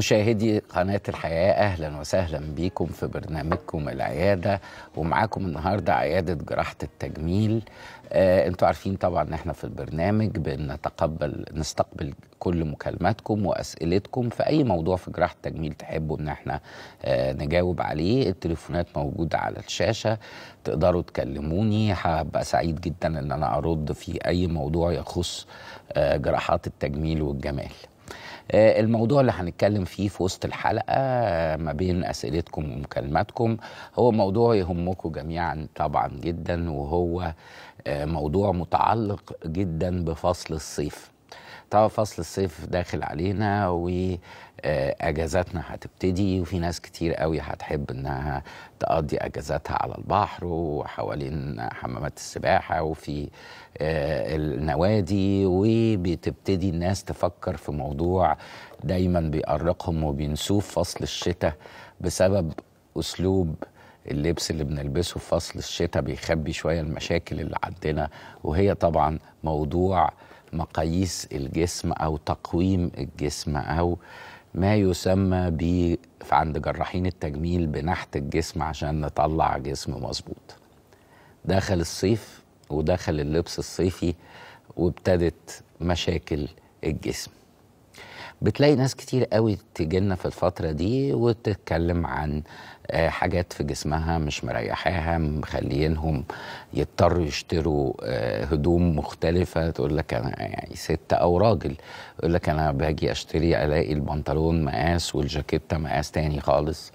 مشاهدي قناة الحياة أهلا وسهلا بكم في برنامجكم العيادة ومعاكم النهاردة عيادة جراحة التجميل آه انتوا عارفين طبعا ان احنا في البرنامج بنتقبل نستقبل كل مكالماتكم واسئلتكم في اي موضوع في جراحه التجميل تحبوا ان احنا آه نجاوب عليه التليفونات موجوده على الشاشه تقدروا تكلموني هبقى سعيد جدا ان انا ارد في اي موضوع يخص آه جراحات التجميل والجمال آه، الموضوع اللي هنتكلم فيه في وسط الحلقه ما بين اسئلتكم ومكالماتكم هو موضوع يهمكم جميعا طبعا جدا وهو آه، موضوع متعلق جدا بفصل الصيف طبعا فصل الصيف داخل علينا واجازاتنا آه، هتبتدي وفي ناس كتير قوي هتحب انها تقضي اجازاتها على البحر وحوالين حمامات السباحه وفي آه، النوادي وبتبتدي الناس تفكر في موضوع دايما بيقرقهم وبينسوه في فصل الشتاء بسبب اسلوب اللبس اللي بنلبسه في فصل الشتاء بيخبي شويه المشاكل اللي عندنا وهي طبعا موضوع مقاييس الجسم او تقويم الجسم او ما يسمى ب عند جراحين التجميل بنحت الجسم عشان نطلع جسم مظبوط دخل الصيف ودخل اللبس الصيفي وابتدت مشاكل الجسم بتلاقي ناس كتير قوي تجينا في الفترة دي وتتكلم عن آه، حاجات في جسمها مش مريحاها مخلينهم يضطروا يشتروا آه، هدوم مختلفة تقول لك أنا يعني ست أو راجل يقول لك أنا باجي أشتري ألاقي البنطلون مقاس والجاكيتة مقاس تاني خالص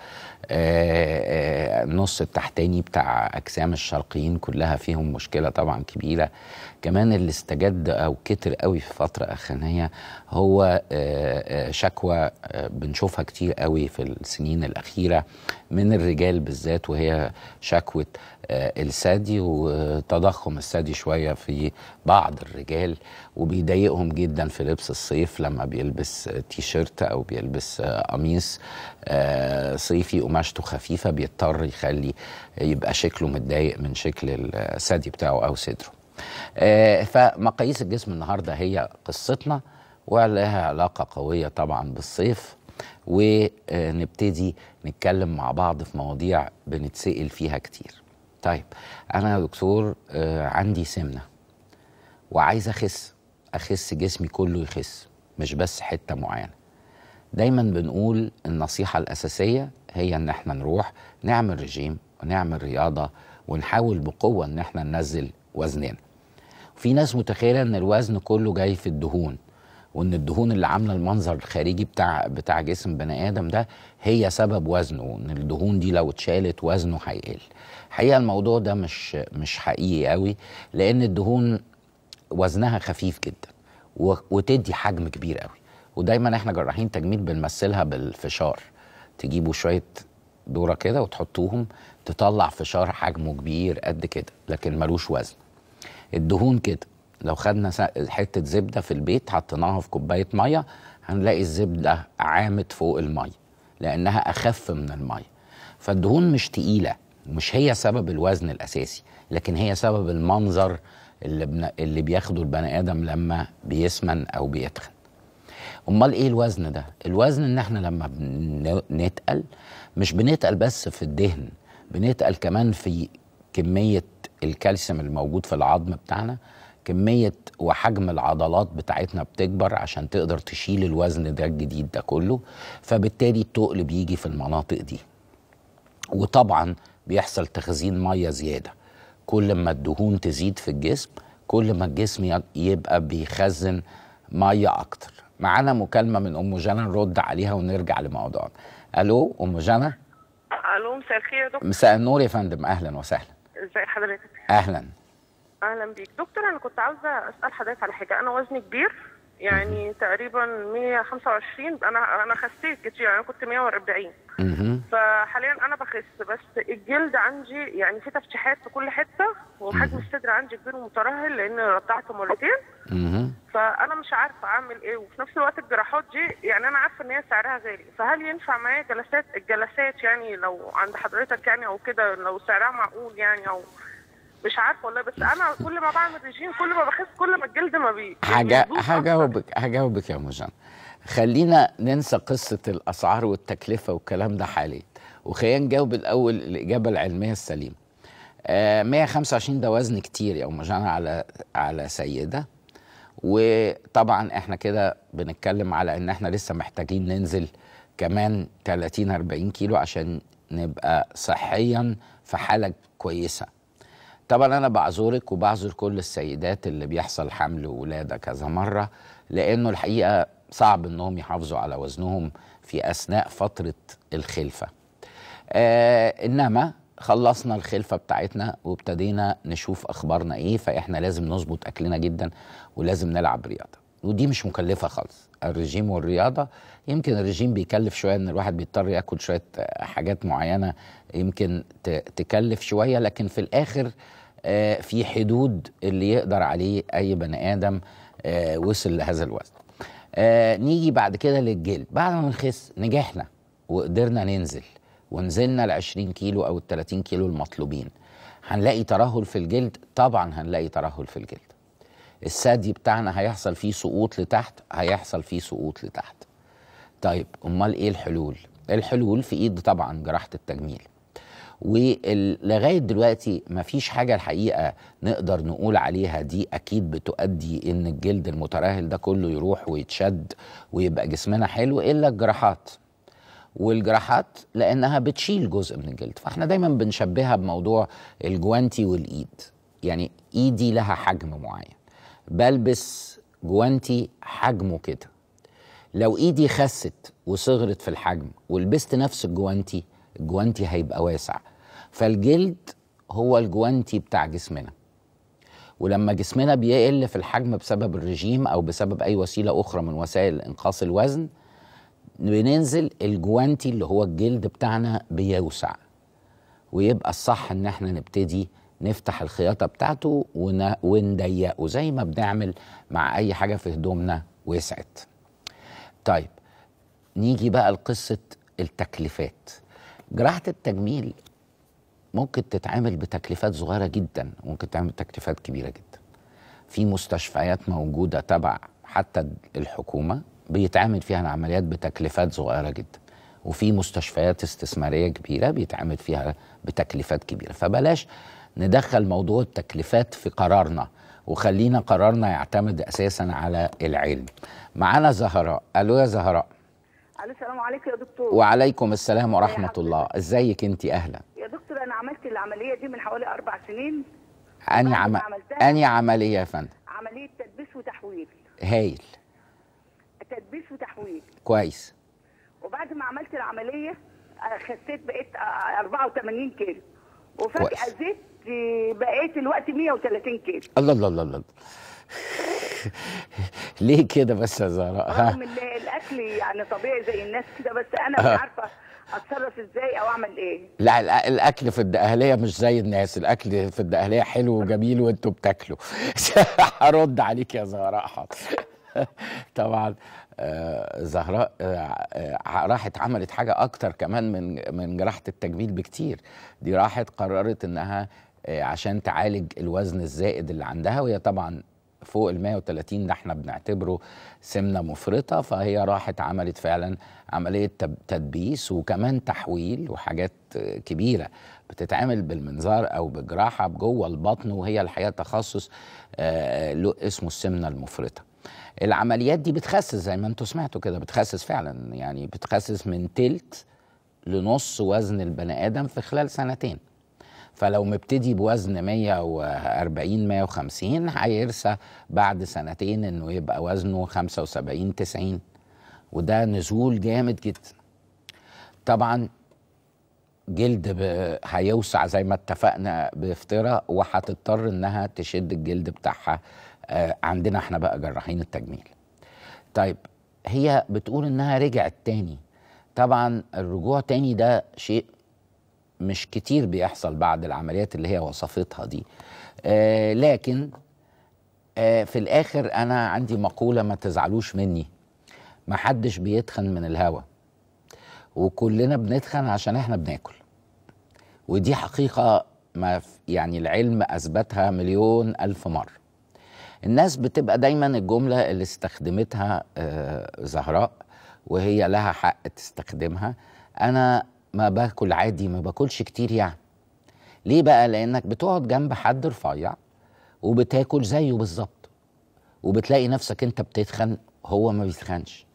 النص آه، التحتاني بتاع أجسام الشرقيين كلها فيهم مشكلة طبعا كبيرة كمان اللي استجد او كتر قوي في فتره اخرانيه هو آه، آه، شكوى آه، بنشوفها كتير قوي في السنين الاخيره من الرجال بالذات وهي شكوى الثدي وتضخم الثدي شويه في بعض الرجال وبيضايقهم جدا في لبس الصيف لما بيلبس تيشيرت او بيلبس قميص صيفي قماشته خفيفه بيضطر يخلي يبقى شكله متضايق من شكل الثدي بتاعه او صدره آه، فمقاييس الجسم النهارده هي قصتنا ولها علاقه قويه طبعا بالصيف ونبتدي نتكلم مع بعض في مواضيع بنتسال فيها كتير طيب انا يا دكتور آه، عندي سمنه وعايز اخس اخس جسمي كله يخس مش بس حته معينه دايما بنقول النصيحه الاساسيه هي ان احنا نروح نعمل رجيم ونعمل رياضه ونحاول بقوه ان احنا ننزل وزننا في ناس متخيله ان الوزن كله جاي في الدهون وان الدهون اللي عامله المنظر الخارجي بتاع بتاع جسم بني ادم ده هي سبب وزنه وان الدهون دي لو اتشالت وزنه هيقل حقيقه الموضوع ده مش مش حقيقي قوي لان الدهون وزنها خفيف جدا وتدي حجم كبير قوي ودايما احنا جراحين تجميل بنمثلها بالفشار تجيبوا شويه دوره كده وتحطوهم تطلع فشار حجمه كبير قد كده لكن ملوش وزن الدهون كده لو خدنا حته زبده في البيت حطيناها في كوبايه ميه هنلاقي الزبده عامت فوق الميه لانها اخف من الميه فالدهون مش تقيله مش هي سبب الوزن الاساسي لكن هي سبب المنظر اللي, بنا اللي بياخده البني ادم لما بيسمن او بيتخن امال ايه الوزن ده الوزن ان احنا لما بنتقل مش بنتقل بس في الدهن بنتقل كمان في كميه الكالسيوم الموجود في العظم بتاعنا كمية وحجم العضلات بتاعتنا بتكبر عشان تقدر تشيل الوزن ده الجديد ده كله فبالتالي التقل بيجي في المناطق دي وطبعا بيحصل تخزين مية زيادة كل ما الدهون تزيد في الجسم كل ما الجسم يبقى بيخزن مية أكتر معانا مكالمة من أم جنى نرد عليها ونرجع لموضوعنا ألو أم جنى ألو مساء الخير يا دكتور مساء النور يا فندم أهلا وسهلا ازي حضرتك اهلا اهلا بيك دكتور انا كنت عاوزه اسال حضرتك على حاجه انا وزني كبير يعني تقريبا 125 انا انا خسيت كتير يعني انا كنت 140 فحاليا انا بخس بس الجلد عندي يعني في تفتيحات في كل حته وحجم الصدر عندي كبير ومترهل لان رضعت مرتين فانا مش عارفه اعمل ايه وفي نفس الوقت الجراحات دي يعني انا عارفه ان هي سعرها غالي فهل ينفع معايا جلسات الجلسات يعني لو عند حضرتك يعني او كده لو سعرها معقول يعني او مش عارفه والله بس انا كل ما بعمل ريجيم كل ما بخس كل ما الجلد ما بي يعني هجاوبك هجاوبك يا موجان خلينا ننسى قصه الاسعار والتكلفه والكلام ده حاليا وخلينا نجاوب الاول الاجابه العلميه السليمه آه 125 ده وزن كتير يا ام جان على على سيده وطبعا احنا كده بنتكلم على ان احنا لسه محتاجين ننزل كمان 30 40 كيلو عشان نبقى صحيا في حاله كويسه طبعا انا بعذرك وبعذر كل السيدات اللي بيحصل حمل ولادة كذا مره لانه الحقيقه صعب انهم يحافظوا على وزنهم في اثناء فتره الخلفه آه انما خلصنا الخلفة بتاعتنا وابتدينا نشوف أخبارنا إيه فإحنا لازم نظبط أكلنا جدا ولازم نلعب رياضة ودي مش مكلفة خالص الرجيم والرياضة يمكن الرجيم بيكلف شوية إن الواحد بيضطر ياكل شوية حاجات معينة يمكن تكلف شوية لكن في الآخر آه، في حدود اللي يقدر عليه اي بني ادم آه، وصل لهذا الوزن آه، نيجي بعد كده للجلد بعد ما بنخس نجحنا وقدرنا ننزل ونزلنا ال 20 كيلو او ال 30 كيلو المطلوبين هنلاقي ترهل في الجلد طبعا هنلاقي ترهل في الجلد الثدي بتاعنا هيحصل فيه سقوط لتحت هيحصل فيه سقوط لتحت طيب امال ايه الحلول الحلول في ايد طبعا جراحه التجميل ولغايه دلوقتي ما فيش حاجه الحقيقه نقدر نقول عليها دي اكيد بتؤدي ان الجلد المترهل ده كله يروح ويتشد ويبقى جسمنا حلو الا الجراحات والجراحات لانها بتشيل جزء من الجلد فاحنا دايما بنشبهها بموضوع الجوانتي والايد يعني ايدي لها حجم معين بلبس جوانتي حجمه كده لو ايدي خست وصغرت في الحجم ولبست نفس الجوانتي الجوانتي هيبقى واسع فالجلد هو الجوانتي بتاع جسمنا ولما جسمنا بيقل في الحجم بسبب الرجيم او بسبب اي وسيله اخرى من وسائل انقاص الوزن بننزل الجوانتي اللي هو الجلد بتاعنا بيوسع ويبقى الصح ان احنا نبتدي نفتح الخياطه بتاعته ون... ونضيقه زي ما بنعمل مع اي حاجه في هدومنا وسعت. طيب نيجي بقى لقصه التكليفات. جراحة التجميل ممكن تتعامل بتكلفات صغيرة جدا ممكن تعمل بتكلفات كبيرة جدا في مستشفيات موجودة تبع حتى الحكومة بيتعامل فيها العمليات بتكلفات صغيرة جدا وفي مستشفيات استثمارية كبيرة بيتعامل فيها بتكلفات كبيرة فبلاش ندخل موضوع التكلفات في قرارنا وخلينا قرارنا يعتمد أساسا على العلم معانا زهراء ألو يا زهراء الو السلام عليكم يا دكتور وعليكم السلام إيه، ورحمه الله ازيك انت اهلا يا دكتور انا عملت العمليه دي من حوالي اربع سنين اني عم... اني عمليه يا فندم عمليه تدبيس وتحويل هايل تدبيس وتحويل كويس وبعد ما عملت العمليه آه، خسيت بقيت 84 آه، كيلو وفجاه زدت بقيت الوقت 130 كيلو الله الله الله الله ليه كده بس يا زهراء؟ رغم الاكل يعني طبيعي زي الناس كده بس انا مش آه. عارفه اتصرف ازاي او اعمل ايه لا الاكل في الدقهليه مش زي الناس الاكل في الدقهليه حلو وجميل وانتوا بتاكلوا هرد عليك يا زهراء حاضر طبعا آه، زهراء آه، راحت عملت حاجه اكتر كمان من من جراحه التجميل بكتير دي راحت قررت انها عشان تعالج الوزن الزائد اللي عندها وهي طبعا فوق ال 130 ده احنا بنعتبره سمنه مفرطه فهي راحت عملت فعلا عمليه تدبيس وكمان تحويل وحاجات كبيره بتتعمل بالمنظار او بجراحه جوه البطن وهي الحقيقه تخصص له آه، اسمه السمنه المفرطه. العمليات دي بتخسس زي ما انتم سمعتوا كده بتخسس فعلا يعني بتخسس من تلت لنص وزن البني ادم في خلال سنتين. فلو مبتدي بوزن 140 150 هيرسى بعد سنتين انه يبقى وزنه 75 90 وده نزول جامد جدا طبعا جلد هيوسع زي ما اتفقنا بافتراء وهتضطر انها تشد الجلد بتاعها آه، عندنا احنا بقى جراحين التجميل طيب هي بتقول انها رجعت تاني طبعا الرجوع تاني ده شيء مش كتير بيحصل بعد العمليات اللي هي وصفتها دي آه لكن آه في الاخر انا عندي مقوله ما تزعلوش مني ما حدش بيتخن من الهوا وكلنا بنتخن عشان احنا بناكل ودي حقيقه ما يعني العلم اثبتها مليون الف مره الناس بتبقى دايما الجمله اللي استخدمتها آه زهراء وهي لها حق تستخدمها انا ما باكل عادي ما باكلش كتير يعني ليه بقى لانك بتقعد جنب حد رفيع وبتاكل زيه بالظبط وبتلاقي نفسك انت بتتخن هو ما بيتخنش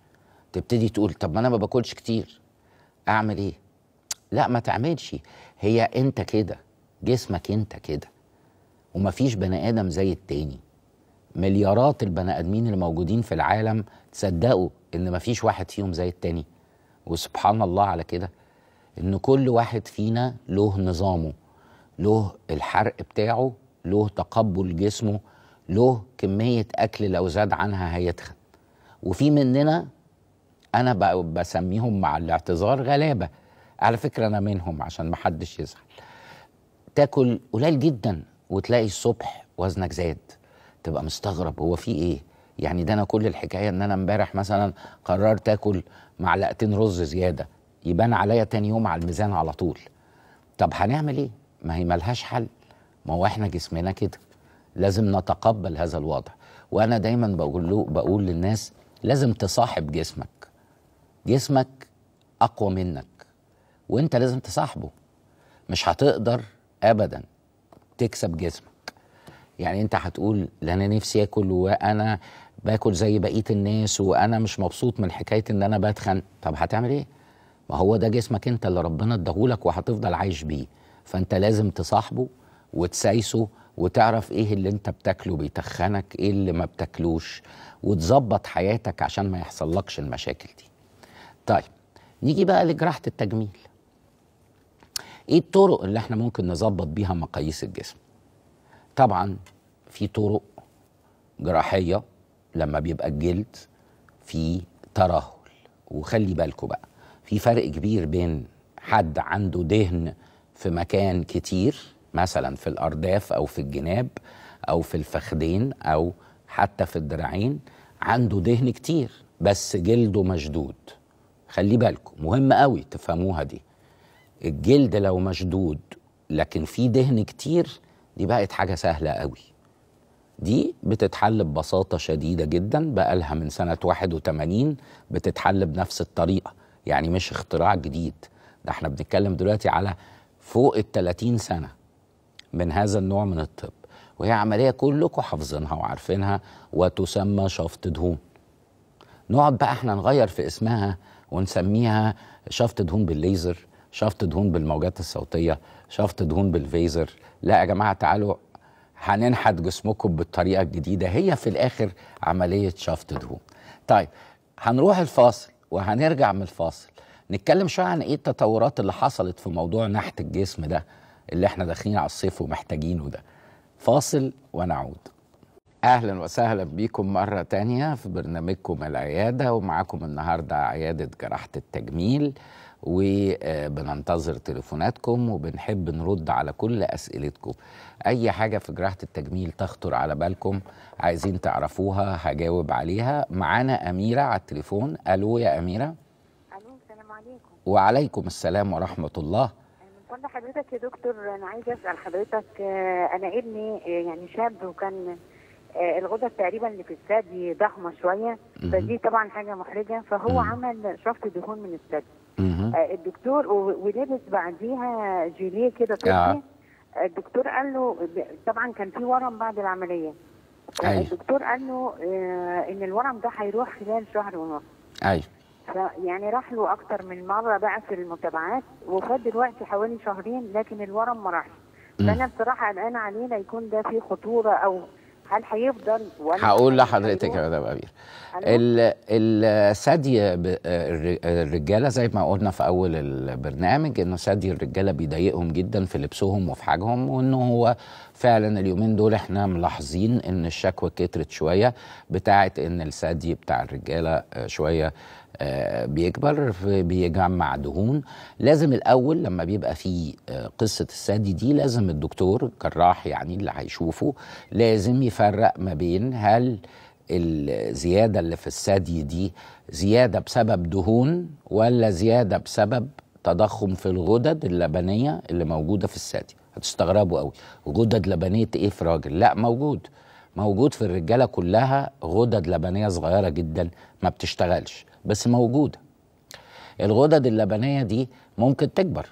تبتدي تقول طب ما انا ما باكلش كتير اعمل ايه لا ما تعملش هي انت كده جسمك انت كده ومفيش بني ادم زي التاني مليارات البني ادمين اللي موجودين في العالم تصدقوا ان مفيش واحد فيهم زي التاني وسبحان الله على كده ان كل واحد فينا له نظامه له الحرق بتاعه له تقبل جسمه له كميه اكل لو زاد عنها هيتخن وفي مننا انا بسميهم مع الاعتذار غلابه على فكره انا منهم عشان ما حدش يزعل تاكل قليل جدا وتلاقي الصبح وزنك زاد تبقى مستغرب هو في ايه يعني ده انا كل الحكايه ان انا امبارح مثلا قررت اكل معلقتين رز زياده يبان عليا تاني يوم على الميزان على طول طب هنعمل ايه ما هي ملهاش حل ما هو احنا جسمنا كده لازم نتقبل هذا الوضع وانا دايما بقول له بقول للناس لازم تصاحب جسمك جسمك اقوى منك وانت لازم تصاحبه مش هتقدر ابدا تكسب جسمك يعني انت هتقول لا انا نفسي اكل وانا باكل زي بقيه الناس وانا مش مبسوط من حكايه ان انا بتخن طب هتعمل ايه ما هو ده جسمك انت اللي ربنا اداهولك وهتفضل عايش بيه فانت لازم تصاحبه وتسايسه وتعرف ايه اللي انت بتاكله بيتخنك ايه اللي ما بتاكلوش وتظبط حياتك عشان ما يحصلكش المشاكل دي طيب نيجي بقى لجراحه التجميل ايه الطرق اللي احنا ممكن نظبط بيها مقاييس الجسم طبعا في طرق جراحيه لما بيبقى الجلد فيه ترهل وخلي بالكوا بقى في فرق كبير بين حد عنده دهن في مكان كتير مثلا في الارداف او في الجناب او في الفخدين او حتى في الدراعين عنده دهن كتير بس جلده مشدود خلي بالكم مهم قوي تفهموها دي الجلد لو مشدود لكن في دهن كتير دي بقت حاجه سهله قوي دي بتتحل ببساطه شديده جدا بقالها من سنه 81 بتتحل بنفس الطريقه يعني مش اختراع جديد ده احنا بنتكلم دلوقتي على فوق ال 30 سنه من هذا النوع من الطب وهي عمليه كلكم حافظينها وعارفينها وتسمى شفط دهون نقعد بقى احنا نغير في اسمها ونسميها شفط دهون بالليزر شفط دهون بالموجات الصوتيه شفط دهون بالفيزر لا يا جماعه تعالوا هننحت جسمكم بالطريقه الجديده هي في الاخر عمليه شفط دهون طيب هنروح الفاصل وهنرجع من الفاصل نتكلم شويه عن ايه التطورات اللي حصلت في موضوع نحت الجسم ده اللي احنا داخلين على الصيف ومحتاجينه ده فاصل ونعود اهلا وسهلا بيكم مره تانية في برنامجكم العياده ومعاكم النهارده عياده جراحه التجميل وبننتظر تليفوناتكم وبنحب نرد على كل اسئلتكم اي حاجه في جراحه التجميل تخطر على بالكم عايزين تعرفوها هجاوب عليها معانا اميره على التليفون الو يا اميره الو السلام عليكم وعليكم السلام ورحمه الله كل حضرتك يا دكتور انا عايزه اسال حضرتك آه، انا ابني آه، يعني شاب وكان آه، الغدد تقريبا اللي في الثدي ضخمه شويه فدي طبعا حاجه محرجه فهو عمل شفط دهون من الثدي آه، الدكتور ولبس بعديها جيليه كده طبي آه. الدكتور قال له طبعا كان في ورم بعد العمليه آه، أيوة. الدكتور قال له ان الورم ده هيروح خلال شهر ونص ايوه يعني راح له اكتر من مره بقى في المتابعات وخد دلوقتي حوالي شهرين لكن الورم ما راحش فانا بصراحه قلقانه عليه يكون ده فيه خطوره او هل هيفضل ولا هقول لحضرتك يا مدام امير الثدي الرجاله زي ما قلنا في اول البرنامج انه ثدي الرجاله بيضايقهم جدا في لبسهم وفي حاجهم وانه هو فعلا اليومين دول احنا ملاحظين ان الشكوى كترت شويه بتاعه ان الثدي بتاع الرجاله آه، شويه آه، بيكبر بيجمع دهون لازم الاول لما بيبقى في آه، قصه الثدي دي لازم الدكتور الجراح يعني اللي هيشوفه لازم يفرق ما بين هل الزياده اللي في الثدي دي زياده بسبب دهون ولا زياده بسبب تضخم في الغدد اللبنيه اللي موجوده في الثدي هتستغربوا قوي غدد لبنيه ايه في راجل لا موجود موجود في الرجاله كلها غدد لبنيه صغيره جدا ما بتشتغلش بس موجودة الغدد اللبنية دي ممكن تكبر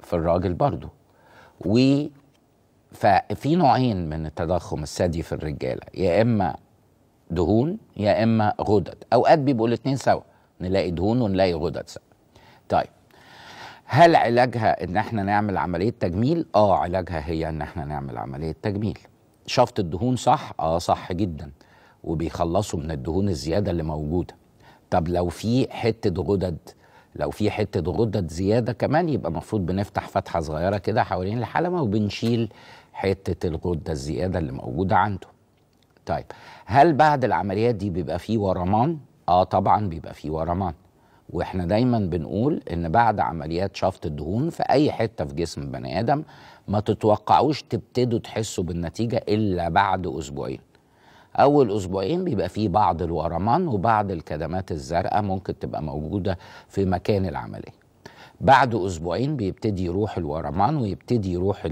في الراجل برضو و ففي نوعين من التضخم الثدي في الرجالة يا إما دهون يا إما غدد أوقات بيبقوا الاتنين سوا نلاقي دهون ونلاقي غدد سوا طيب هل علاجها ان احنا نعمل عمليه تجميل اه علاجها هي ان احنا نعمل عمليه تجميل شفط الدهون صح اه صح جدا وبيخلصوا من الدهون الزياده اللي موجوده طب لو في حته غدد لو في حته غدد زياده كمان يبقى المفروض بنفتح فتحه صغيره كده حوالين الحلمه وبنشيل حته الغده الزياده اللي موجوده عنده طيب هل بعد العمليات دي بيبقى فيه ورمان اه طبعا بيبقى فيه ورمان واحنا دايما بنقول ان بعد عمليات شفط الدهون في اي حته في جسم بني ادم ما تتوقعوش تبتدوا تحسوا بالنتيجه الا بعد اسبوعين اول اسبوعين بيبقى فيه بعض الورمان وبعض الكدمات الزرقاء ممكن تبقى موجوده في مكان العمليه بعد اسبوعين بيبتدي يروح الورمان ويبتدي يروح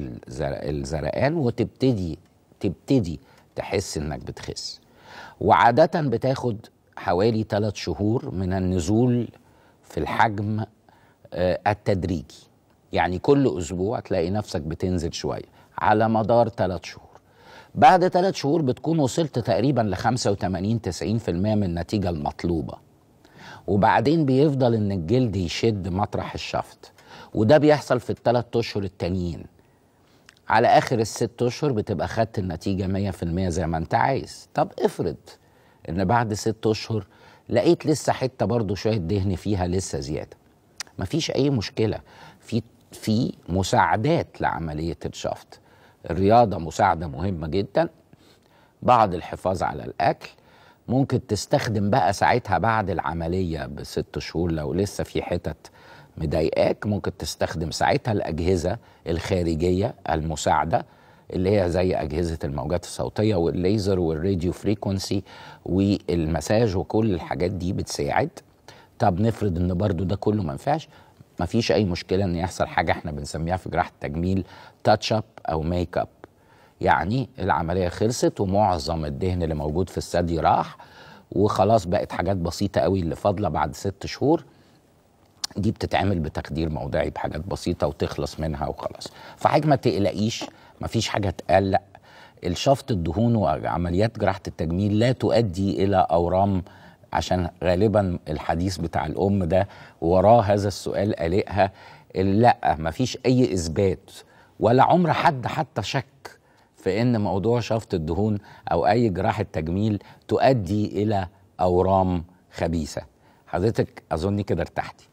الزرقان وتبتدي تبتدي تحس انك بتخس وعاده بتاخد حوالي ثلاث شهور من النزول في الحجم آه، التدريجي يعني كل اسبوع تلاقي نفسك بتنزل شويه على مدار ثلاث شهور بعد ثلاث شهور بتكون وصلت تقريبا ل 85 90% من النتيجه المطلوبه وبعدين بيفضل ان الجلد يشد مطرح الشفط وده بيحصل في الثلاث اشهر التانيين على اخر الست اشهر بتبقى خدت النتيجه 100% زي ما انت عايز طب افرض ان بعد ست اشهر لقيت لسه حته برضو شويه دهن فيها لسه زياده مفيش اي مشكله في في مساعدات لعمليه الشفط الرياضه مساعده مهمه جدا بعض الحفاظ على الاكل ممكن تستخدم بقى ساعتها بعد العمليه بست شهور لو لسه في حتت مضايقاك ممكن تستخدم ساعتها الاجهزه الخارجيه المساعده اللي هي زي اجهزه الموجات الصوتيه والليزر والراديو فريكونسي والمساج وكل الحاجات دي بتساعد طب نفرض ان برضو ده كله ما نفعش ما فيش اي مشكله ان يحصل حاجه احنا بنسميها في جراحه التجميل تاتش اب او ميك اب يعني العمليه خلصت ومعظم الدهن اللي موجود في الثدي راح وخلاص بقت حاجات بسيطه قوي اللي فاضله بعد ست شهور دي بتتعمل بتخدير موضعي بحاجات بسيطه وتخلص منها وخلاص فحاجه ما تقلقيش ما فيش حاجه تقلق الشفط الدهون وعمليات جراحه التجميل لا تؤدي الى اورام عشان غالبا الحديث بتاع الام ده وراه هذا السؤال قلقها لا مفيش اي اثبات ولا عمر حد حتى شك في ان موضوع شفط الدهون او اي جراحه تجميل تؤدي الى اورام خبيثه حضرتك اظن كده ارتحتي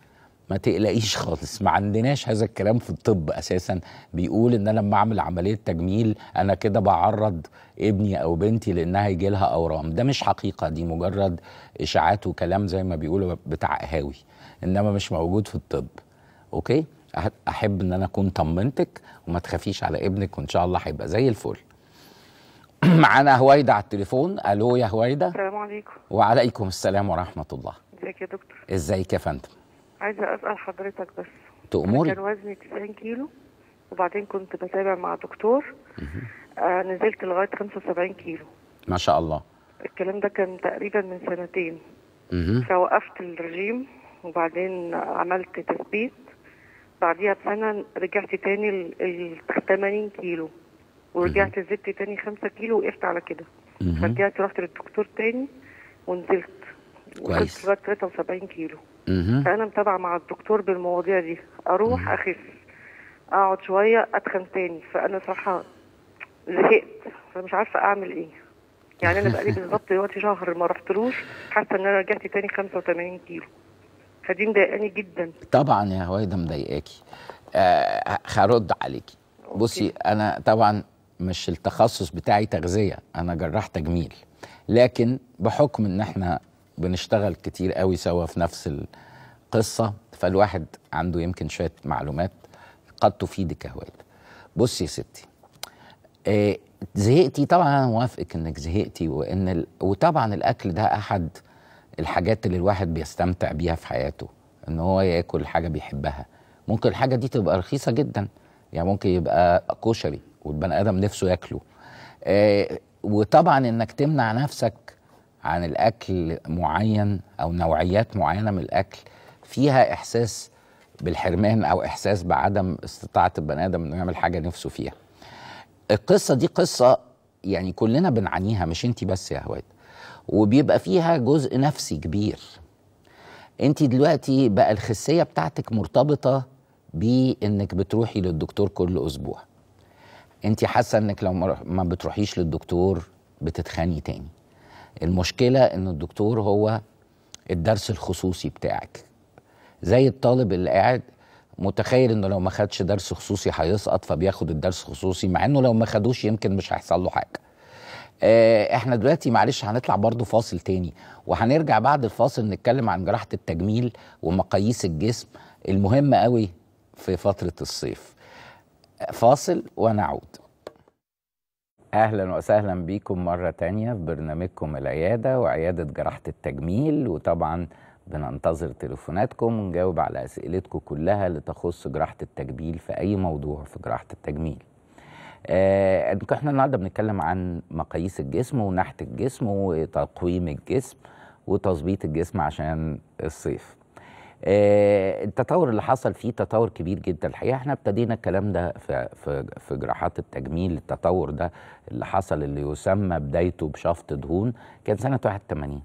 ما تقلقيش خالص ما عندناش هذا الكلام في الطب اساسا بيقول ان انا لما اعمل عمليه تجميل انا كده بعرض ابني او بنتي لانها يجي لها اورام ده مش حقيقه دي مجرد اشاعات وكلام زي ما بيقولوا بتاع قهاوي انما مش موجود في الطب اوكي احب ان انا اكون طمنتك وما تخافيش على ابنك وان شاء الله هيبقى زي الفل معانا هويدا على التليفون الو يا هويدا السلام عليكم وعليكم السلام ورحمه الله ازيك يا دكتور ازيك يا فندم عايزه اسال حضرتك بس تأمري كان وزني 90 كيلو وبعدين كنت بتابع مع دكتور آه نزلت لغايه 75 كيلو ما شاء الله الكلام ده كان تقريبا من سنتين مه. فوقفت الرجيم وبعدين عملت تثبيت بعديها بسنه رجعت تاني ال 80 كيلو ورجعت زدت تاني 5 كيلو وقفت على كده فرجعت رحت للدكتور تاني ونزلت كويس لغايه 73 كيلو فانا متابعه مع الدكتور بالمواضيع دي اروح اخس اقعد شويه اتخن تاني فانا صراحه زهقت فمش عارفه اعمل ايه يعني انا بقالي بالظبط دلوقتي شهر ما رحتلوش حاسه ان انا رجعت تاني 85 كيلو فدي مضايقاني جدا طبعا يا هويدا مضايقاكي آه هرد عليكي بصي انا طبعا مش التخصص بتاعي تغذيه انا جراح تجميل لكن بحكم ان احنا بنشتغل كتير قوي سوا في نفس القصه فالواحد عنده يمكن شويه معلومات قد تفيدك هوايه بصي يا ستي آه زهقتي طبعا انا موافقك انك زهقتي وان ال... وطبعا الاكل ده احد الحاجات اللي الواحد بيستمتع بيها في حياته ان هو ياكل حاجه بيحبها ممكن الحاجه دي تبقى رخيصه جدا يعني ممكن يبقى كشري والبني ادم نفسه ياكله آه وطبعا انك تمنع نفسك عن الاكل معين او نوعيات معينه من الاكل فيها احساس بالحرمان او احساس بعدم استطاعه البني ادم انه يعمل حاجه نفسه فيها. القصه دي قصه يعني كلنا بنعانيها مش انت بس يا هواد. وبيبقى فيها جزء نفسي كبير. انت دلوقتي بقى الخسيه بتاعتك مرتبطه بانك بتروحي للدكتور كل اسبوع. انت حاسه انك لو ما بتروحيش للدكتور بتتخاني تاني. المشكله ان الدكتور هو الدرس الخصوصي بتاعك زي الطالب اللي قاعد متخيل انه لو ما خدش درس خصوصي هيسقط فبياخد الدرس خصوصي مع انه لو ما خدوش يمكن مش هيحصل له حاجه آه، احنا دلوقتي معلش هنطلع برضو فاصل تاني وهنرجع بعد الفاصل نتكلم عن جراحه التجميل ومقاييس الجسم المهمه قوي في فتره الصيف فاصل ونعود اهلا وسهلا بيكم مره تانية في برنامجكم العياده وعياده جراحه التجميل وطبعا بننتظر تليفوناتكم ونجاوب على اسئلتكم كلها اللي تخص جراحه التجميل في اي موضوع في جراحه التجميل آه احنا النهارده بنتكلم عن مقاييس الجسم ونحت الجسم وتقويم الجسم وتظبيط الجسم عشان الصيف آه، التطور اللي حصل فيه تطور كبير جدا الحقيقه احنا ابتدينا الكلام ده في في في جراحات التجميل التطور ده اللي حصل اللي يسمى بدايته بشفط دهون كان سنه 81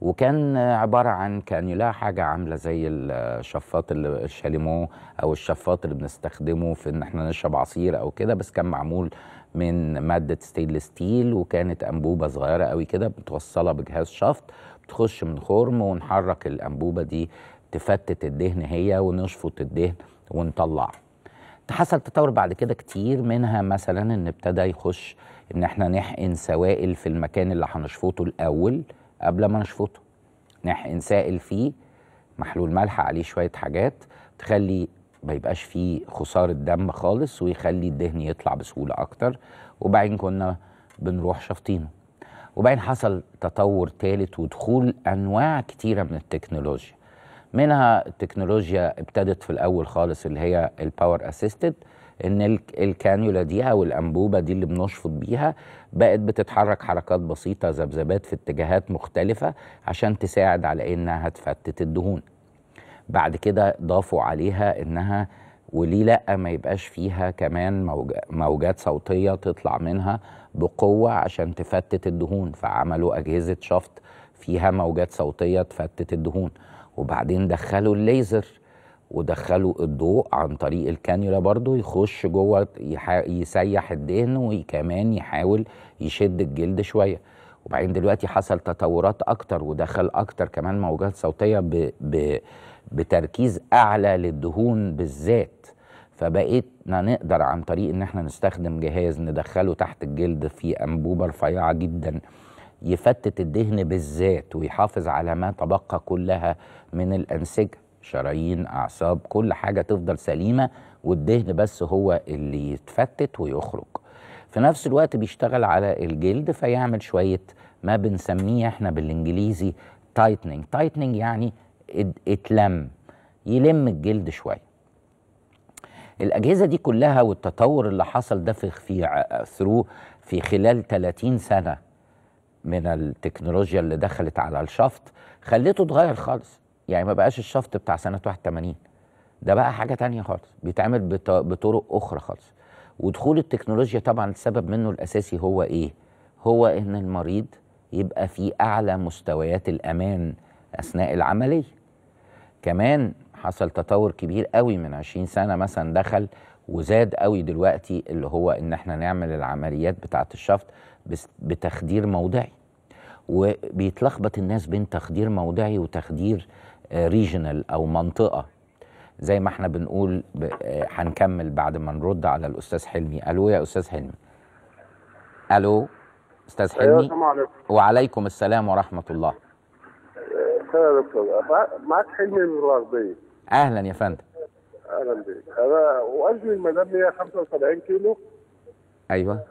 وكان عباره عن يلاقي حاجه عامله زي الشفاط اللي الشاليمو او الشفاط اللي بنستخدمه في ان احنا نشرب عصير او كده بس كان معمول من ماده ستينلس ستيل وكانت انبوبه صغيره قوي كده متوصله بجهاز شفط بتخش من خرم ونحرك الانبوبه دي تفتت الدهن هي ونشفط الدهن ونطلعه حصل تطور بعد كده كتير منها مثلا ان ابتدى يخش ان احنا نحقن سوائل في المكان اللي هنشفطه الاول قبل ما نشفطه نحقن سائل فيه محلول ملح عليه شويه حاجات تخلي ما يبقاش فيه خسارة دم خالص ويخلي الدهن يطلع بسهولة أكتر وبعدين كنا بنروح شافطينه وبعدين حصل تطور ثالث ودخول أنواع كتيرة من التكنولوجيا منها التكنولوجيا ابتدت في الاول خالص اللي هي الباور اسيستد ان الكانيولا دي او الانبوبه دي اللي بنشفط بيها بقت بتتحرك حركات بسيطه ذبذبات في اتجاهات مختلفه عشان تساعد على انها تفتت الدهون بعد كده ضافوا عليها انها وليه لا ما يبقاش فيها كمان موجات صوتيه تطلع منها بقوه عشان تفتت الدهون فعملوا اجهزه شفط فيها موجات صوتيه تفتت الدهون وبعدين دخلوا الليزر ودخلوا الضوء عن طريق الكانيولا برضو يخش جوه يحا... يسيح الدهن وكمان يحاول يشد الجلد شويه وبعدين دلوقتي حصل تطورات اكتر ودخل اكتر كمان موجات صوتيه ب... ب... بتركيز اعلى للدهون بالذات فبقيتنا نقدر عن طريق ان احنا نستخدم جهاز ندخله تحت الجلد في انبوبه رفيعه جدا يفتت الدهن بالذات ويحافظ على ما تبقى كلها من الأنسجة شرايين أعصاب كل حاجة تفضل سليمة والدهن بس هو اللي يتفتت ويخرج في نفس الوقت بيشتغل على الجلد فيعمل شوية ما بنسميه احنا بالانجليزي تايتنينج تايتنينج يعني اتلم يلم الجلد شوية الأجهزة دي كلها والتطور اللي حصل ده في, في ثرو في خلال 30 سنة من التكنولوجيا اللي دخلت على الشفط خليته اتغير خالص يعني ما بقاش الشفط بتاع سنه 81 ده بقى حاجه تانية خالص بيتعمل بطرق اخرى خالص ودخول التكنولوجيا طبعا السبب منه الاساسي هو ايه هو ان المريض يبقى في اعلى مستويات الامان اثناء العمليه كمان حصل تطور كبير قوي من 20 سنه مثلا دخل وزاد قوي دلوقتي اللي هو ان احنا نعمل العمليات بتاعه الشفط بتخدير موضعي وبيتلخبط الناس بين تخدير موضعي وتخدير ريجنال آه، او منطقه زي ما احنا بنقول آه، هنكمل بعد ما نرد على الاستاذ حلمي الو يا استاذ حلمي الو استاذ أيوة، حلمي وعليكم السلام ورحمه الله يا دكتور معاك حلمي من الرياضيه اهلا يا فندم اهلا بيك انا وزني المدام 175 كيلو ايوه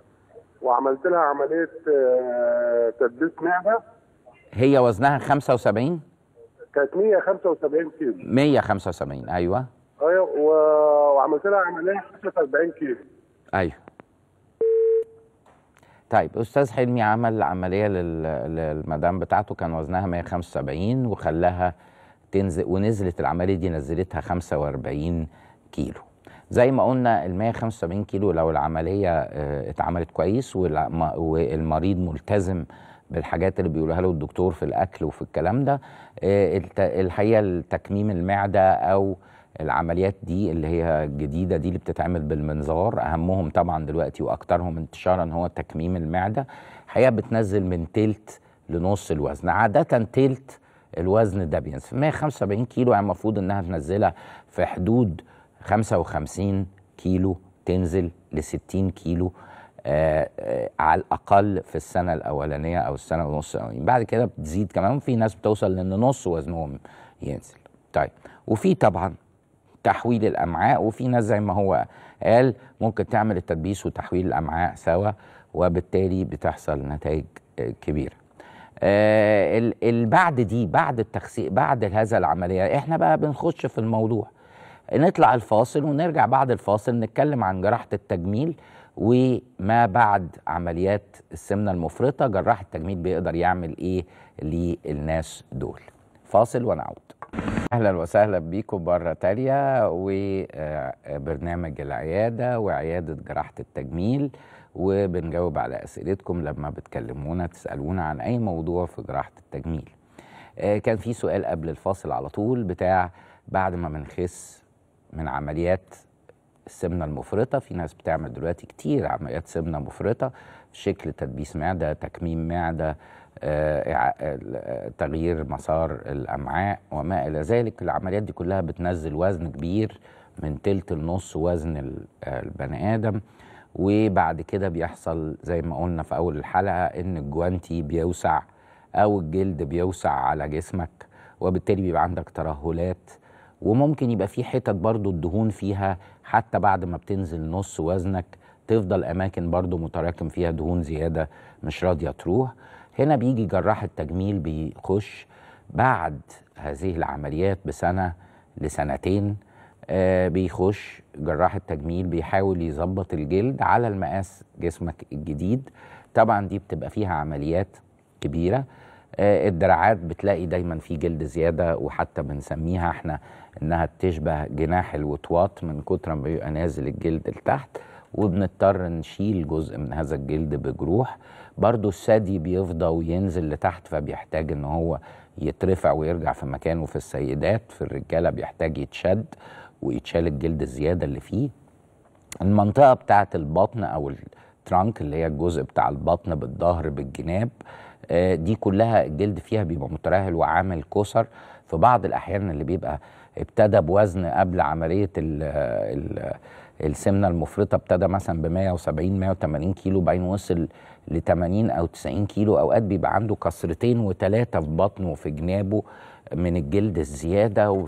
وعملت لها عمليه آه، تدبيس معده هي وزنها 75 كانت 175 كيلو 175 ايوه ايوه و... وعملت لها عمليه 45 كيلو ايوه طيب استاذ حلمي عمل عمليه لل... للمدام بتاعته كان وزنها 175 وخلاها تنزل ونزلت العمليه دي نزلتها 45 كيلو زي ما قلنا ال 175 كيلو لو العمليه آه، اتعملت كويس والمريض ملتزم بالحاجات اللي بيقولها له الدكتور في الاكل وفي الكلام ده آه، الحقيقه تكميم المعده او العمليات دي اللي هي الجديدة دي اللي بتتعمل بالمنظار أهمهم طبعا دلوقتي وأكترهم انتشارا هو تكميم المعدة الحقيقة بتنزل من تلت لنص الوزن عادة تلت الوزن ده بينزل 175 كيلو يعني المفروض انها تنزلها في حدود 55 كيلو تنزل ل 60 كيلو آه،, آه على الاقل في السنه الاولانيه او السنه ونص بعد كده بتزيد كمان في ناس بتوصل لان نص وزنهم ينزل طيب وفي طبعا تحويل الامعاء وفي ناس زي ما هو قال ممكن تعمل التدبيس وتحويل الامعاء سوا وبالتالي بتحصل نتائج آه، كبيره آه بعد دي بعد التخسيق بعد هذا العمليه احنا بقى بنخش في الموضوع نطلع الفاصل ونرجع بعد الفاصل نتكلم عن جراحة التجميل وما بعد عمليات السمنة المفرطة جراح التجميل بيقدر يعمل ايه للناس دول فاصل ونعود اهلا وسهلا بيكم بره تالية وبرنامج العيادة وعيادة جراحة التجميل وبنجاوب على اسئلتكم لما بتكلمونا تسالونا عن اي موضوع في جراحة التجميل آه، كان في سؤال قبل الفاصل على طول بتاع بعد ما بنخس من عمليات السمنة المفرطة في ناس بتعمل دلوقتي كتير عمليات سمنة مفرطة شكل تدبيس معدة تكميم معدة آه، آه، آه، تغيير مسار الأمعاء وما إلى ذلك العمليات دي كلها بتنزل وزن كبير من تلت لنص وزن البني آدم وبعد كده بيحصل زي ما قلنا في أول الحلقة إن الجوانتي بيوسع أو الجلد بيوسع على جسمك وبالتالي بيبقى عندك ترهلات وممكن يبقى في حتت برضو الدهون فيها حتى بعد ما بتنزل نص وزنك تفضل اماكن برضو متراكم فيها دهون زياده مش راضيه تروح هنا بيجي جراح التجميل بيخش بعد هذه العمليات بسنه لسنتين آه بيخش جراح التجميل بيحاول يظبط الجلد على المقاس جسمك الجديد طبعا دي بتبقى فيها عمليات كبيره آه، الدراعات بتلاقي دايما في جلد زياده وحتى بنسميها احنا انها بتشبه جناح الوطواط من كتر ما بيبقى نازل الجلد لتحت وبنضطر نشيل جزء من هذا الجلد بجروح برضو الثدي بيفضى وينزل لتحت فبيحتاج ان هو يترفع ويرجع في مكانه في السيدات في الرجاله بيحتاج يتشد ويتشال الجلد الزياده اللي فيه المنطقه بتاعت البطن او الترانك اللي هي الجزء بتاع البطن بالظهر بالجناب آه، دي كلها الجلد فيها بيبقى مترهل وعامل كسر في بعض الأحيان اللي بيبقى ابتدى بوزن قبل عملية الـ الـ السمنة المفرطة ابتدى مثلا ب 170 180 كيلو بعدين وصل ل 80 أو 90 كيلو أوقات بيبقى عنده كسرتين وثلاثة في بطنه وفي جنابه من الجلد الزيادة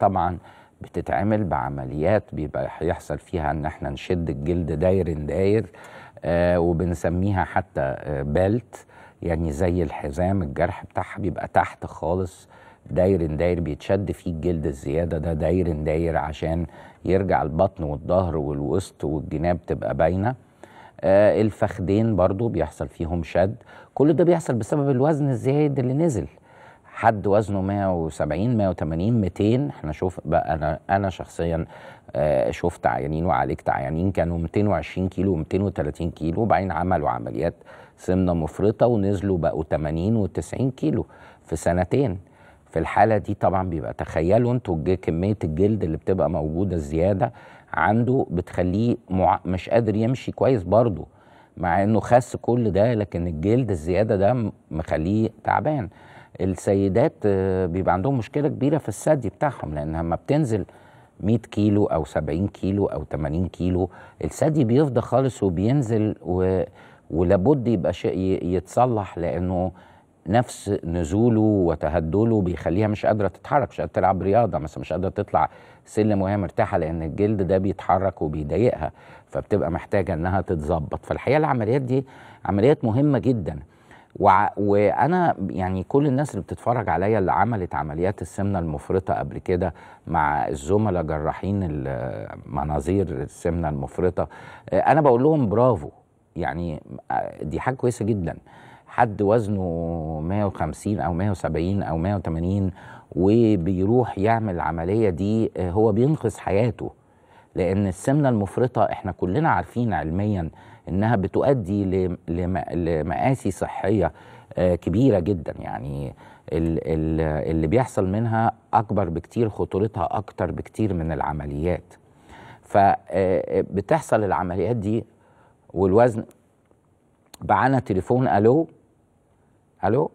طبعا بتتعمل بعمليات بيبقى هيحصل فيها ان احنا نشد الجلد داير داير آه وبنسميها حتى آه بلت يعني زي الحزام الجرح بتاعها بيبقى تحت خالص داير داير بيتشد فيه الجلد الزياده ده داير داير عشان يرجع البطن والظهر والوسط والجناب تبقى باينه آه الفخدين برضو بيحصل فيهم شد كل ده بيحصل بسبب الوزن الزايد اللي نزل حد وزنه 170 180 200 احنا شوف بقى انا انا شخصيا آه شفت عيانين وعالجت عيانين كانوا 220 كيلو و230 كيلو وبعدين عملوا عمليات سمنه مفرطه ونزلوا بقوا 80 و90 كيلو في سنتين في الحاله دي طبعا بيبقى تخيلوا انتوا كميه الجلد اللي بتبقى موجوده الزياده عنده بتخليه مع... مش قادر يمشي كويس برضه مع انه خس كل ده لكن الجلد الزياده ده مخليه تعبان السيدات آه، بيبقى عندهم مشكله كبيره في الثدي بتاعهم لان لما بتنزل 100 كيلو او 70 كيلو او 80 كيلو الثدي بيفضى خالص وبينزل و ولابد يبقى شيء يتصلح لانه نفس نزوله وتهدله بيخليها مش قادره تتحرك مش قادره تلعب رياضه مثلا مش قادره تطلع سلم وهي مرتاحه لان الجلد ده بيتحرك وبيضايقها فبتبقى محتاجه انها تتظبط فالحقيقه العمليات دي عمليات مهمه جدا وع وانا يعني كل الناس اللي بتتفرج عليا اللي عملت عمليات السمنه المفرطه قبل كده مع الزملاء جراحين المناظير السمنه المفرطه انا بقول لهم برافو يعني آه، دي حاجه كويسه جدا حد وزنه 150 او 170 او 180 وبيروح يعمل العمليه دي آه، هو بينقذ حياته لان السمنه المفرطه احنا كلنا عارفين علميا انها بتؤدي لمآسي صحيه آه، كبيره جدا يعني اللي بيحصل منها اكبر بكتير خطورتها اكتر بكتير من العمليات فبتحصل العمليات دي والوزن معانا تليفون الو الو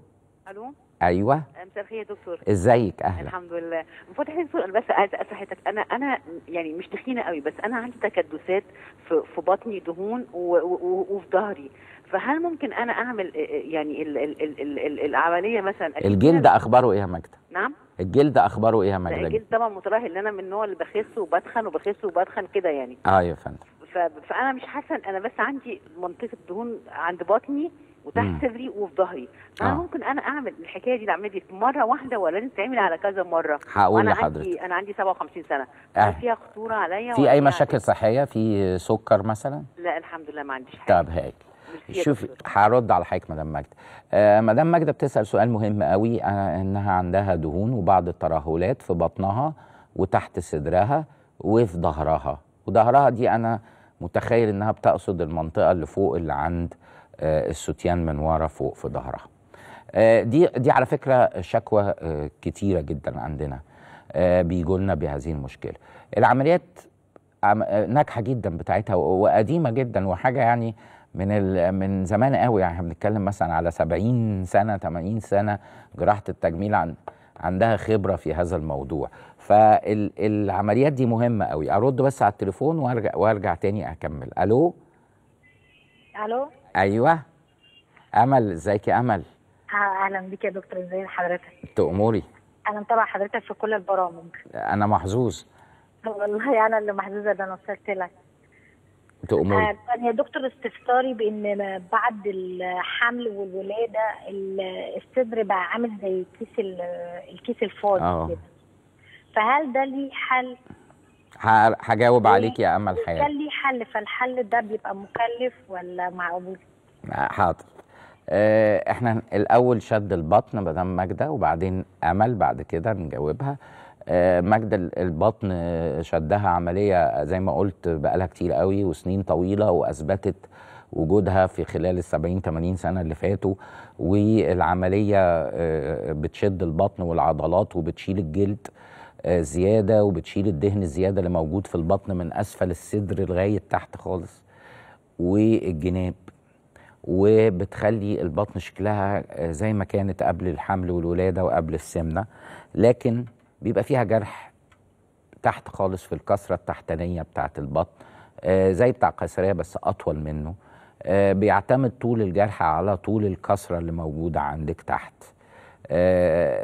الو ايوه مساء الخير يا دكتور ازيك اهلا الحمد لله فتحي دكتور انا بس عايزه اسعدك انا انا يعني مش تخينه قوي بس انا عندي تكدسات في, في بطني دهون وفي ظهري فهل ممكن انا اعمل آه، آه، يعني الـ الـ الـ الـ الـ العمليه مثلا الجلد اخباره ايه يا ماجده؟ نعم الجلد اخباره ايه يا ماجده؟ الجلد طبعا متراهي ان انا من النوع اللي بخس وبتخن وبخس وبتخن كده يعني اه يا فندم فانا مش حاسه انا بس عندي منطقه دهون عند بطني وتحت صدري وفي ظهري فانا آه. ممكن انا اعمل الحكايه دي العمليه دي مره واحده ولا لازم تعمل على كذا مره هقول لحضرتك عندي انا عندي 57 سنه آه. فيها خطوره عليا في اي مشاكل صحيه في سكر مثلا لا الحمد لله ما عنديش حاجه طب هيك شوفي هرد على حضرتك مدام ماجده آه مدام ماجده بتسال سؤال مهم قوي آه انها عندها دهون وبعض الترهلات في بطنها وتحت صدرها وفي ظهرها وظهرها دي انا متخيل انها بتقصد المنطقه اللي فوق اللي عند آه، الستيان من ورا فوق في ظهرها آه، دي دي على فكره شكوى آه، كتيره جدا عندنا بيجوا لنا بهذه المشكله العمليات ناجحه جدا بتاعتها وقديمه جدا وحاجه يعني من من زمان قوي يعني احنا بنتكلم مثلا على 70 سنه 80 سنه جراحه التجميل عن عندها خبره في هذا الموضوع فالعمليات دي مهمه قوي ارد بس على التليفون وارجع وارجع تاني اكمل الو الو ايوه امل ازيك يا امل آه، اهلا بيك يا دكتور ازي حضرتك تأمري انا متابع حضرتك في كل البرامج انا محظوظ والله انا اللي محظوظه ده انا وصلت لك تأمري آه يعني يا دكتور استفساري بان بعد الحمل والولاده الصدر بقى عامل زي كيس الكيس الفاضي آه. كده فهل ده ليه حل؟ هجاوب عليك يا امل حياه كان ليه حل فالحل ده بيبقى مكلف ولا معقول؟ حاضر احنا الاول شد البطن مدام ماجده وبعدين امل بعد كده نجاوبها اه ماجده البطن شدها عمليه زي ما قلت بقالها كتير قوي وسنين طويله واثبتت وجودها في خلال ال 70 80 سنه اللي فاتوا والعمليه بتشد البطن والعضلات وبتشيل الجلد آه، زياده وبتشيل الدهن الزياده اللي موجود في البطن من اسفل الصدر لغايه تحت خالص والجناب وبتخلي البطن شكلها آه، زي ما كانت قبل الحمل والولاده وقبل السمنه لكن بيبقى فيها جرح تحت خالص في الكسره التحتانيه بتاعه البطن آه، زي بتاع قيصريه بس اطول منه بيعتمد طول الجرح على طول الكسره اللي موجوده عندك تحت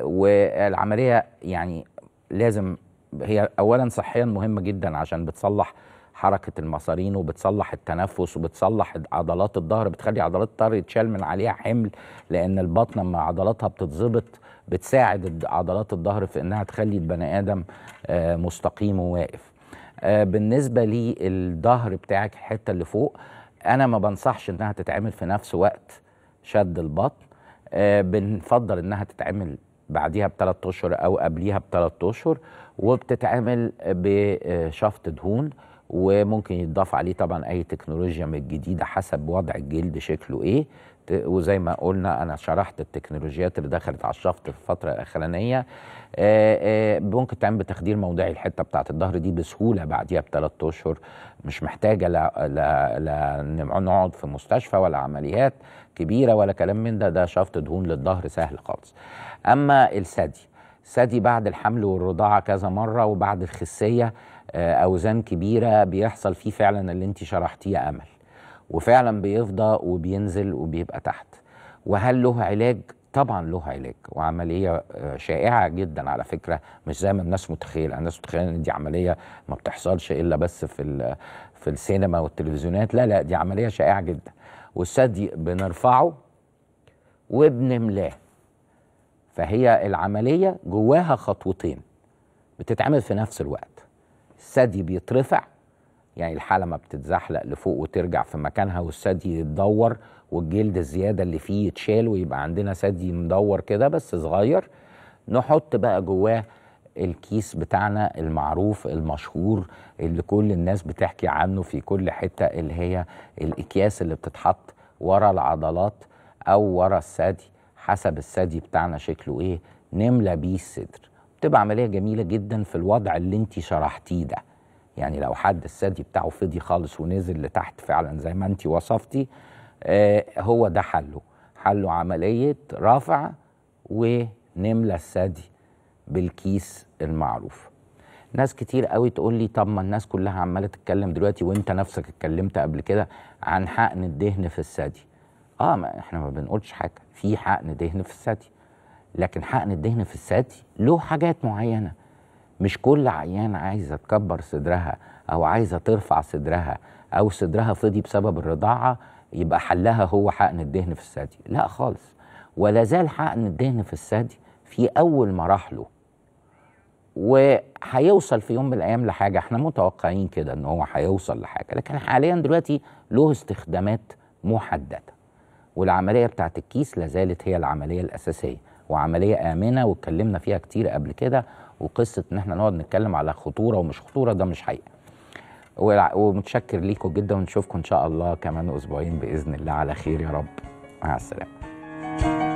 والعمليه يعني لازم هي اولا صحيا مهمه جدا عشان بتصلح حركه المصارين وبتصلح التنفس وبتصلح عضلات الظهر بتخلي عضلات الظهر يتشال من عليها حمل لان البطن لما عضلاتها بتتظبط بتساعد عضلات الظهر في انها تخلي البني ادم آه، مستقيم وواقف آه، بالنسبه للظهر بتاعك الحته اللي فوق انا ما بنصحش انها تتعمل في نفس وقت شد البطن آه، بنفضل انها تتعمل بعديها بثلاث اشهر او قبليها بثلاث اشهر وبتتعمل بشفط دهون وممكن يتضاف عليه طبعا اي تكنولوجيا من الجديده حسب وضع الجلد شكله ايه وزي ما قلنا انا شرحت التكنولوجيات اللي دخلت على الشفط في الفتره الاخرانيه آه، آه، ممكن تعمل بتخدير موضعي الحته بتاعه الظهر دي بسهوله بعديها بثلاث اشهر مش محتاجه لا لا لا نقعد في مستشفى ولا عمليات كبيره ولا كلام من ده ده شفط دهون للظهر سهل خالص اما الثدي الثدي بعد الحمل والرضاعه كذا مره وبعد الخسيه آه، اوزان كبيره بيحصل فيه فعلا اللي انت شرحتيه امل وفعلا بيفضى وبينزل وبيبقى تحت وهل له علاج طبعا له علاج وعمليه آه، شائعه جدا على فكره مش زي ما الناس متخيله الناس متخيله ان دي عمليه ما بتحصلش الا بس في في السينما والتلفزيونات لا لا دي عمليه شائعه جدا والثدي بنرفعه وبنملاه فهي العملية جواها خطوتين بتتعمل في نفس الوقت الثدي بيترفع يعني الحالة ما بتتزحلق لفوق وترجع في مكانها والثدي يتدور والجلد الزيادة اللي فيه يتشال ويبقى عندنا ثدي مدور كده بس صغير نحط بقى جواه الكيس بتاعنا المعروف المشهور اللي كل الناس بتحكي عنه في كل حتة اللي هي الأكياس اللي بتتحط ورا العضلات أو ورا الثدي حسب الثدي بتاعنا شكله ايه نملى بيه الصدر بتبقى عمليه جميله جدا في الوضع اللي انت شرحتيه ده يعني لو حد الثدي بتاعه فضي خالص ونزل لتحت فعلا زي ما انت وصفتي آه هو ده حله حله عمليه رفع ونملى الثدي بالكيس المعروف ناس كتير قوي تقول لي طب ما الناس كلها عماله تتكلم دلوقتي وانت نفسك اتكلمت قبل كده عن حقن الدهن في الثدي اه ما احنا ما بنقولش حاجه في حقن دهن في الثدي لكن حقن الدهن في الثدي له حاجات معينه مش كل عيان عايزه تكبر صدرها او عايزه ترفع صدرها او صدرها فضي بسبب الرضاعه يبقى حلها هو حقن الدهن في الثدي لا خالص ولا زال حقن الدهن في الثدي في اول مراحله وهيوصل في يوم من الايام لحاجه احنا متوقعين كده ان هو هيوصل لحاجه لكن حاليا دلوقتي له استخدامات محدده والعملية بتاعت الكيس لازالت هي العملية الأساسية وعملية آمنة واتكلمنا فيها كتير قبل كده وقصة إن احنا نقعد نتكلم على خطورة ومش خطورة ده مش حقيقة ومتشكر ليكم جدا ونشوفكم إن شاء الله كمان أسبوعين بإذن الله على خير يا رب مع السلامة